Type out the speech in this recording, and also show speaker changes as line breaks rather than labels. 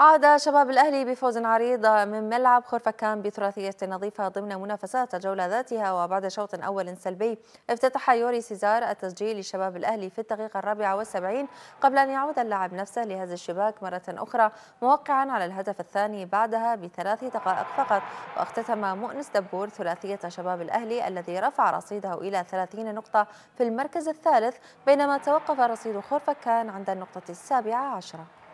عاد شباب الأهلي بفوز عريض من ملعب خرفكان بثلاثية نظيفة ضمن منافسات الجولة ذاتها وبعد شوط أول سلبي افتتح يوري سيزار التسجيل لشباب الأهلي في الدقيقة الرابعة والسبعين قبل أن يعود اللاعب نفسه لهز الشباك مرة أخرى موقعا على الهدف الثاني بعدها بثلاث دقائق فقط واختتم مؤنس دبور ثلاثية شباب الأهلي الذي رفع رصيده إلى 30 نقطة في المركز الثالث بينما توقف رصيد خرفكان عند النقطة السابعة عشرة